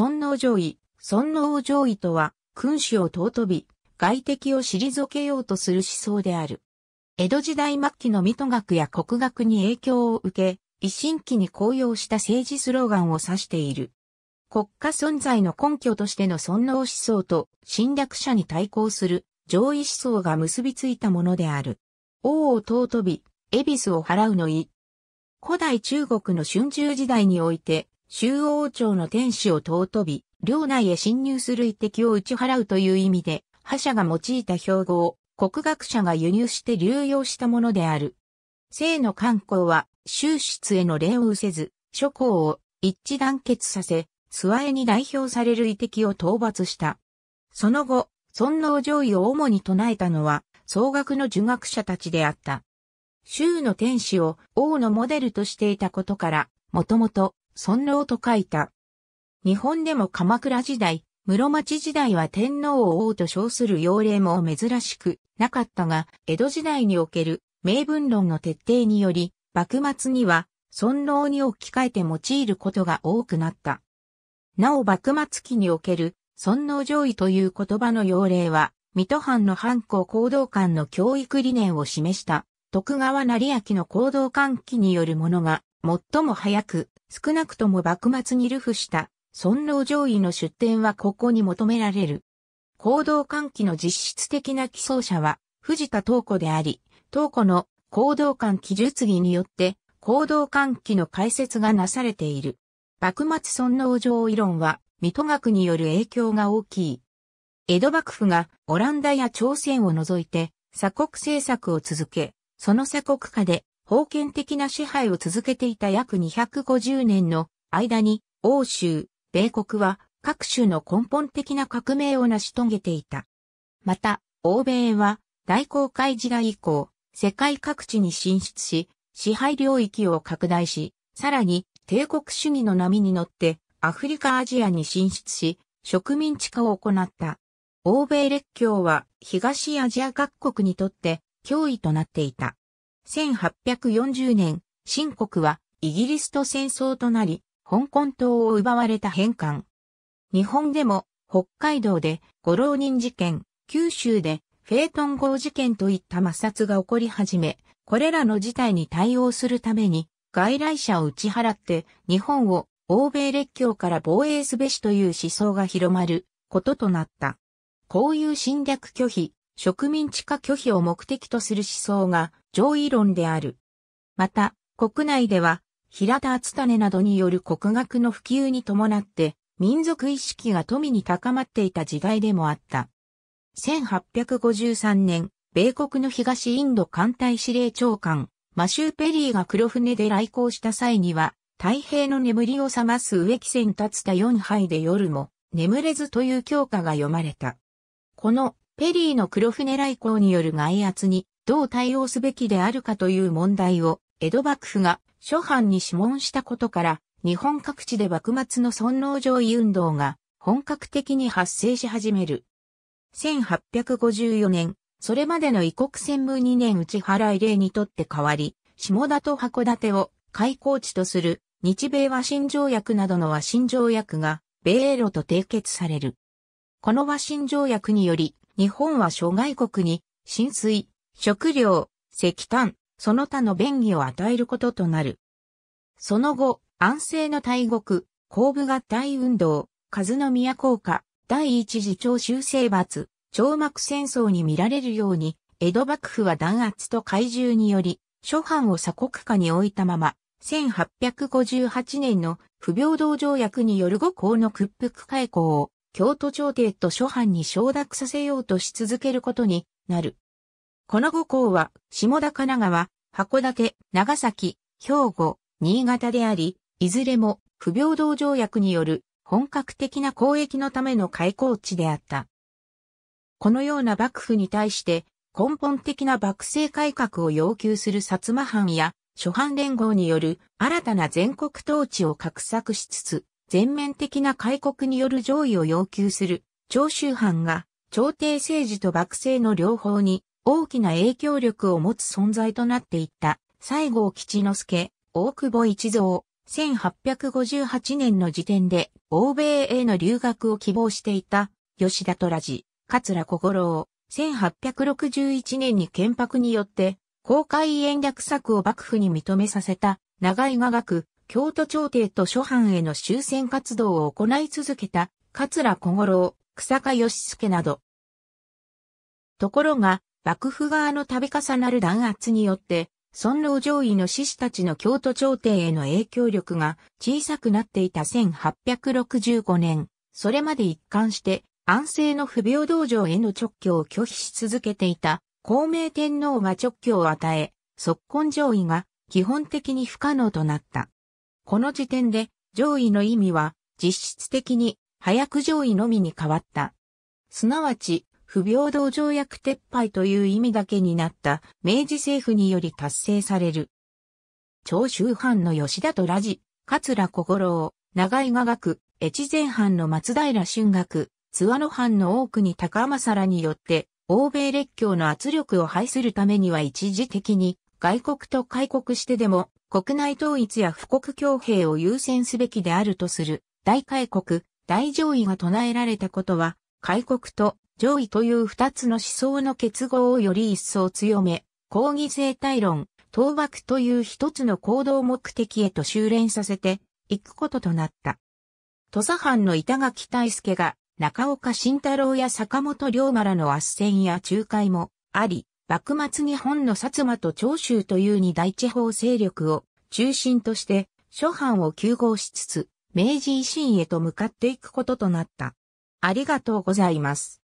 尊王攘夷、尊王攘夷とは、君主を尊び、外敵を退けようとする思想である。江戸時代末期の水戸学や国学に影響を受け、維新期に高揚した政治スローガンを指している。国家存在の根拠としての尊王思想と侵略者に対抗する上位思想が結びついたものである。王を尊び、恵比寿を払うの意。古代中国の春秋時代において、周王朝の天使を尊び、領内へ侵入する一滴を打ち払うという意味で、覇者が用いた標語を国学者が輸入して流用したものである。聖の観光は、宗室への礼をせず、諸侯を一致団結させ、諏訪へに代表される遺跡を討伐した。その後、尊王上位を主に唱えたのは、総額の儒学者たちであった。州の天使を王のモデルとしていたことから、もともと尊老と書いた。日本でも鎌倉時代、室町時代は天皇を王と称する要例も珍しくなかったが、江戸時代における名分論の徹底により、幕末には尊老に置き換えて用いることが多くなった。なお幕末期における尊老上位という言葉の要例は、水戸藩の藩校行動官の教育理念を示した徳川成明の行動喚起によるものが最も早く少なくとも幕末に流布した尊老上位の出典はここに求められる。行動喚起の実質的な起草者は藤田東子であり、東子の行動喚起術儀によって行動喚起の解説がなされている。幕末尊老上位論は水戸学による影響が大きい。江戸幕府がオランダや朝鮮を除いて鎖国政策を続け、その鎖国下で封建的な支配を続けていた約250年の間に、欧州、米国は各種の根本的な革命を成し遂げていた。また、欧米は大航海時代以降、世界各地に進出し、支配領域を拡大し、さらに帝国主義の波に乗ってアフリカアジアに進出し、植民地化を行った。欧米列強は東アジア各国にとって脅威となっていた。1840年、新国はイギリスと戦争となり、香港島を奪われた返還。日本でも北海道で五浪人事件、九州でフェートン号事件といった摩擦が起こり始め、これらの事態に対応するために外来者を打ち払って日本を欧米列強から防衛すべしという思想が広まることとなった。こういう侵略拒否、植民地化拒否を目的とする思想が上位論である。また、国内では、平田厚種などによる国学の普及に伴って、民族意識が富に高まっていた時代でもあった。1853年、米国の東インド艦隊司令長官、マシュー・ペリーが黒船で来航した際には、太平の眠りを覚ます植木船立つた4杯で夜も眠れずという教科が読まれた。このペリーの黒船来航による外圧にどう対応すべきであるかという問題を江戸幕府が諸藩に諮問したことから日本各地で幕末の尊王攘夷運動が本格的に発生し始める。1854年、それまでの異国専務2年内払い例にとって変わり、下田と函館を開港地とする日米和親条約などの和親条約が米英路と締結される。この和親条約により、日本は諸外国に、浸水、食料、石炭、その他の便宜を与えることとなる。その後、安政の大国、後部合体運動、数の宮効果、第一次徴収制伐、長幕戦争に見られるように、江戸幕府は弾圧と怪獣により、諸藩を鎖国下に置いたまま、1858年の不平等条約による五行の屈服開雇を京都朝廷と諸藩に承諾させようとし続けることになる。この5校は、下田神奈川、函館、長崎、兵庫、新潟であり、いずれも不平等条約による本格的な交易のための開港地であった。このような幕府に対して根本的な幕政改革を要求する薩摩藩や諸藩連合による新たな全国統治を画策しつつ、全面的な開国による上位を要求する長州藩が朝廷政治と幕政の両方に大きな影響力を持つ存在となっていった西郷吉之助、大久保一蔵、1858年の時点で欧米への留学を希望していた吉田虎次、桂小五郎、1861年に建白によって公開延略策を幕府に認めさせた長井雅学、京都朝廷と諸藩への終戦活動を行い続けた、桂小五郎、草加義助など。ところが、幕府側の度重なる弾圧によって、尊王攘夷の志士たちの京都朝廷への影響力が小さくなっていた1865年、それまで一貫して安政の不平等条への直挙を拒否し続けていた孔明天皇が直挙を与え、即根上位が基本的に不可能となった。この時点で上位の意味は実質的に早く上位のみに変わった。すなわち、不平等条約撤廃という意味だけになった明治政府により達成される。長州藩の吉田とラジ、桂小五郎、長井雅学、越前藩の松平春学、津和野藩の多くに高政らによって、欧米列強の圧力を排するためには一時的に外国と開国してでも国内統一や富国強兵を優先すべきであるとする、大開国、大上位が唱えられたことは、開国と上位という二つの思想の結合をより一層強め、抗議生態論、倒幕という一つの行動目的へと修練させて、いくこととなった。土佐藩の板垣大助が、中岡慎太郎や坂本龍馬らの圧戦や仲介もあり、幕末日本の薩摩と長州という二大地方勢力を中心として諸藩を休合しつつ、明治維新へと向かっていくこととなった。ありがとうございます。